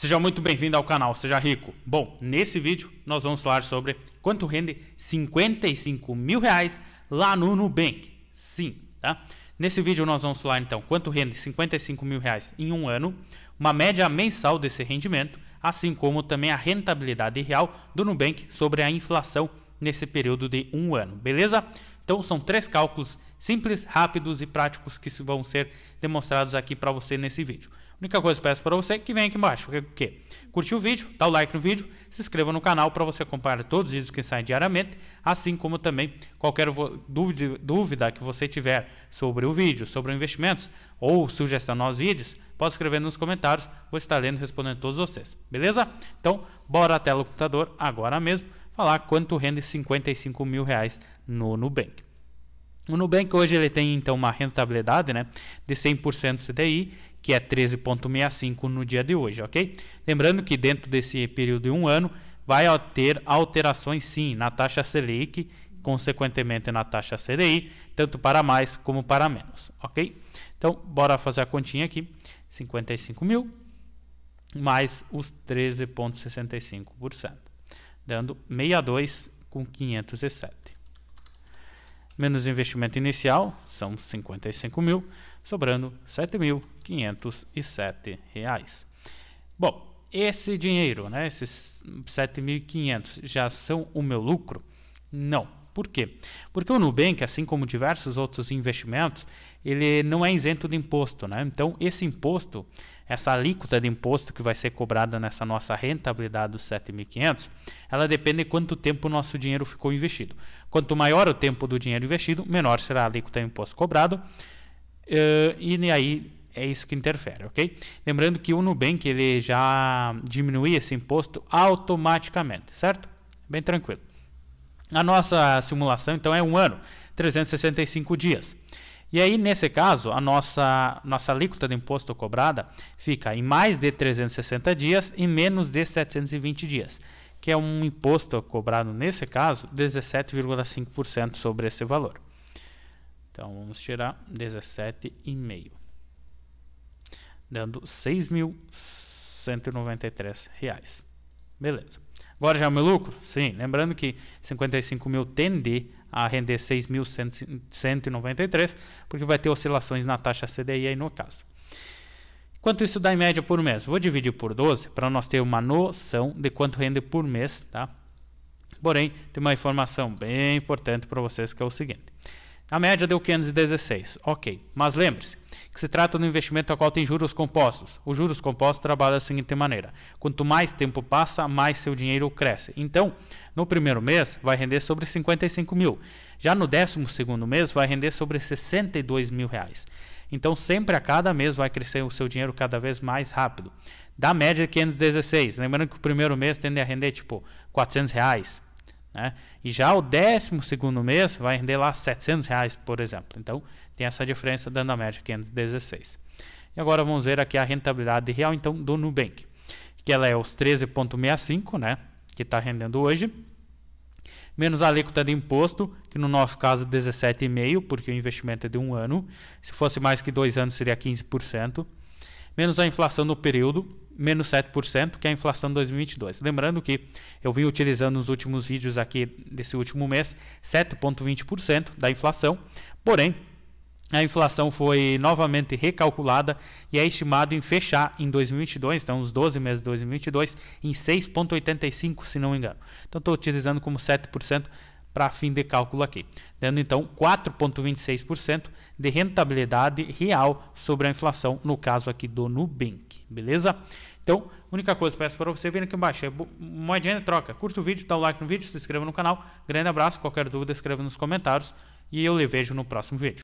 Seja muito bem-vindo ao canal, seja rico. Bom, nesse vídeo nós vamos falar sobre quanto rende 55 mil reais lá no Nubank. Sim, tá? Nesse vídeo nós vamos falar então quanto rende 55 mil reais em um ano, uma média mensal desse rendimento, assim como também a rentabilidade real do Nubank sobre a inflação nesse período de um ano, beleza? Então são três cálculos simples, rápidos e práticos que vão ser demonstrados aqui para você nesse vídeo. A única coisa que peço para você é que venha aqui embaixo, quê? curtiu o vídeo, dá o like no vídeo, se inscreva no canal para você acompanhar todos os vídeos que saem diariamente, assim como também qualquer dúvida, dúvida que você tiver sobre o vídeo, sobre investimentos ou sugestão de novos vídeos, pode escrever nos comentários, vou estar lendo e respondendo todos vocês, beleza? Então, bora até o computador agora mesmo falar quanto rende 55 mil reais no Nubank. O Nubank hoje ele tem então uma rentabilidade né, de 100% CDI, que é 13,65% no dia de hoje, ok? Lembrando que dentro desse período de um ano vai ter alterações sim na taxa Selic, consequentemente na taxa CDI, tanto para mais como para menos, ok? Então, bora fazer a continha aqui, 55 mil mais os 13,65%, dando 62 com 507 menos investimento inicial, são 55 mil, sobrando 7.507 reais. Bom, esse dinheiro, né, esses 7.500 já são o meu lucro? Não, por quê? Porque o Nubank, assim como diversos outros investimentos, ele não é isento de imposto, né? Então, esse imposto, essa alíquota de imposto que vai ser cobrada nessa nossa rentabilidade dos 7.500, ela depende de quanto tempo o nosso dinheiro ficou investido. Quanto maior o tempo do dinheiro investido, menor será a alíquota de imposto cobrado. Uh, e aí é isso que interfere, ok? Lembrando que o Nubank ele já diminui esse imposto automaticamente, certo? Bem tranquilo. A nossa simulação, então, é um ano, 365 dias. E aí, nesse caso, a nossa, nossa alíquota de imposto cobrada fica em mais de 360 dias e menos de 720 dias, que é um imposto cobrado, nesse caso, 17,5% sobre esse valor. Então, vamos tirar 17,5, dando R$ 6.193. Beleza. Agora já é o meu lucro? Sim. Lembrando que 55 mil tende a render 6.193, porque vai ter oscilações na taxa CDI aí no caso. Quanto isso dá em média por mês? Vou dividir por 12 para nós ter uma noção de quanto rende por mês, tá? Porém, tem uma informação bem importante para vocês que é o seguinte. A média deu 516, ok. Mas lembre-se que se trata de um investimento ao qual tem juros compostos. Os juros compostos trabalham da seguinte maneira: quanto mais tempo passa, mais seu dinheiro cresce. Então, no primeiro mês vai render sobre 55 mil. Já no décimo segundo mês vai render sobre 62 mil reais. Então, sempre a cada mês vai crescer o seu dinheiro cada vez mais rápido. Da média 516. Lembrando que o primeiro mês tende a render tipo 400 reais, né? E já o 12 mês vai render lá 700 reais, por exemplo. Então tem essa diferença dando a média 516. E agora vamos ver aqui a rentabilidade real então do Nubank, que ela é os 13,65, né? Que está rendendo hoje, menos a alíquota de imposto, que no nosso caso é 17,5, porque o investimento é de um ano. Se fosse mais que dois anos seria 15% menos a inflação no período, menos 7%, que é a inflação 2022. Lembrando que eu vim utilizando nos últimos vídeos aqui desse último mês 7,20% da inflação, porém a inflação foi novamente recalculada e é estimado em fechar em 2022, então os 12 meses de 2022, em 6,85, se não me engano. Então estou utilizando como 7%, para fim de cálculo aqui, dando então 4,26% de rentabilidade real sobre a inflação, no caso aqui do Nubank, beleza? Então, única coisa que peço para você vir aqui embaixo é moedinha de troca. Curta o vídeo, dá o um like no vídeo, se inscreva no canal. Grande abraço, qualquer dúvida escreva nos comentários e eu lhe vejo no próximo vídeo.